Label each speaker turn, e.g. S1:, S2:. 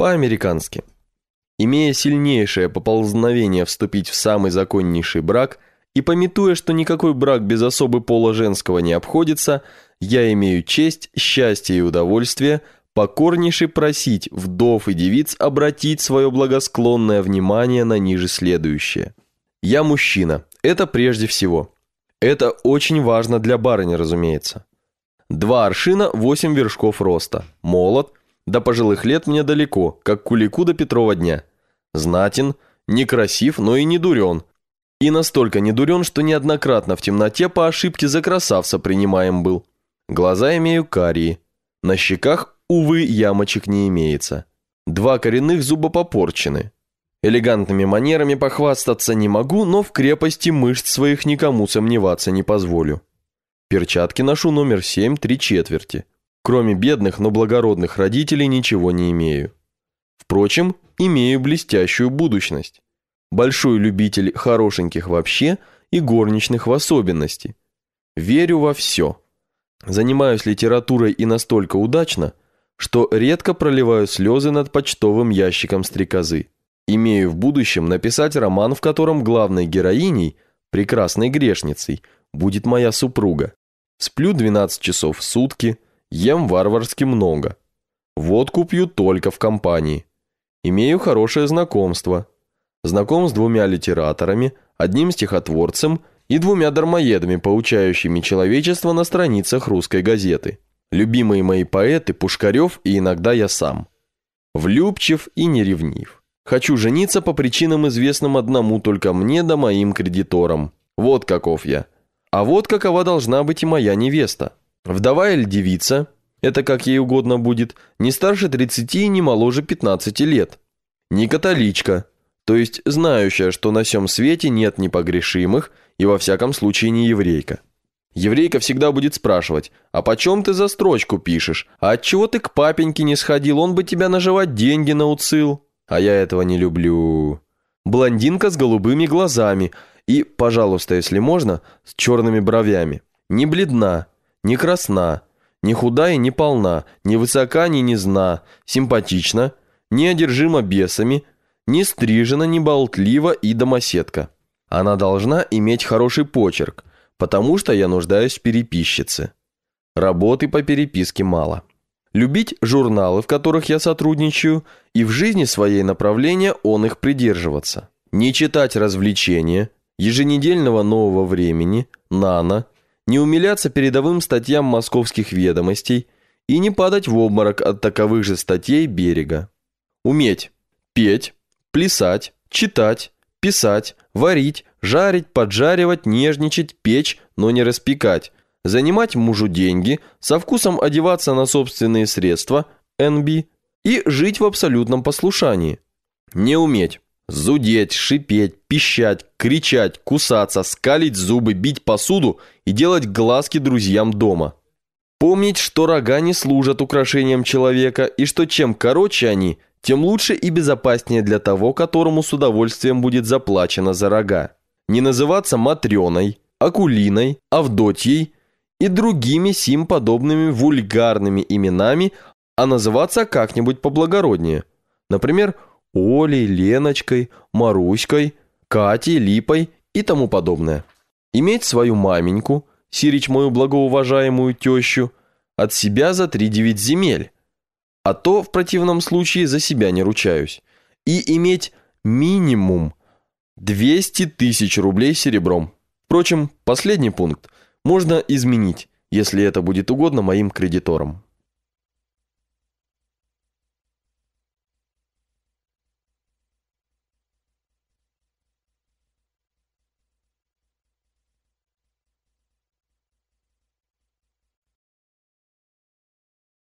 S1: по-американски. Имея сильнейшее поползновение вступить в самый законнейший брак и пометуя, что никакой брак без особы пола женского не обходится, я имею честь, счастье и удовольствие покорнейше просить вдов и девиц обратить свое благосклонное внимание на ниже следующее. Я мужчина, это прежде всего. Это очень важно для барыни, разумеется. Два аршина, восемь вершков роста, молод – до пожилых лет мне далеко, как кулику до Петрова дня. Знатен, некрасив, но и не дурен. И настолько не дурен, что неоднократно в темноте по ошибке за красавца принимаем был. Глаза имею карие. На щеках, увы, ямочек не имеется. Два коренных зуба попорчены. Элегантными манерами похвастаться не могу, но в крепости мышц своих никому сомневаться не позволю. Перчатки ношу номер семь три четверти. Кроме бедных, но благородных родителей ничего не имею. Впрочем, имею блестящую будущность. Большой любитель хорошеньких вообще и горничных в особенности. Верю во все. Занимаюсь литературой и настолько удачно, что редко проливаю слезы над почтовым ящиком стрекозы. Имею в будущем написать роман, в котором главной героиней, прекрасной грешницей, будет моя супруга. Сплю 12 часов в сутки – Ем варварски много. Водку пью только в компании. Имею хорошее знакомство. Знаком с двумя литераторами, одним стихотворцем и двумя дармоедами, поучающими человечество на страницах русской газеты. Любимые мои поэты Пушкарев и иногда я сам. Влюбчив и неревнив. Хочу жениться по причинам, известным одному только мне да моим кредиторам. Вот каков я. А вот какова должна быть и моя невеста. Вдова или девица, это как ей угодно будет, не старше 30 и не моложе 15 лет. Не католичка, то есть знающая, что на всем свете нет непогрешимых и во всяком случае не еврейка. Еврейка всегда будет спрашивать, а почем ты за строчку пишешь? А от чего ты к папеньке не сходил? Он бы тебя наживать деньги науцил. А я этого не люблю. Блондинка с голубыми глазами и, пожалуйста, если можно, с черными бровями. Не бледна, не красна, не худая, не полна, не высока, ни низна, симпатична, не одержима бесами, не стрижена, не болтлива и домоседка. Она должна иметь хороший почерк, потому что я нуждаюсь в переписчице. Работы по переписке мало. Любить журналы, в которых я сотрудничаю, и в жизни своей направления он их придерживаться. Не читать развлечения, еженедельного нового времени, нано – не умиляться передовым статьям московских ведомостей и не падать в обморок от таковых же статей берега. Уметь петь, плясать, читать, писать, варить, жарить, поджаривать, нежничать, печь, но не распекать, занимать мужу деньги, со вкусом одеваться на собственные средства, NB, и жить в абсолютном послушании. Не уметь. Зудеть, шипеть, пищать, кричать, кусаться, скалить зубы, бить посуду и делать глазки друзьям дома. Помнить, что рога не служат украшением человека и что чем короче они, тем лучше и безопаснее для того, которому с удовольствием будет заплачено за рога. Не называться Матрёной, Акулиной, Авдотьей и другими сим подобными вульгарными именами, а называться как-нибудь поблагороднее. Например, Олей, Леночкой, Маруськой, Катей, Липой и тому подобное. Иметь свою маменьку, сирич мою благоуважаемую тещу, от себя за три девять земель, а то в противном случае за себя не ручаюсь, и иметь минимум 200 тысяч рублей серебром. Впрочем, последний пункт можно изменить, если это будет угодно моим кредиторам.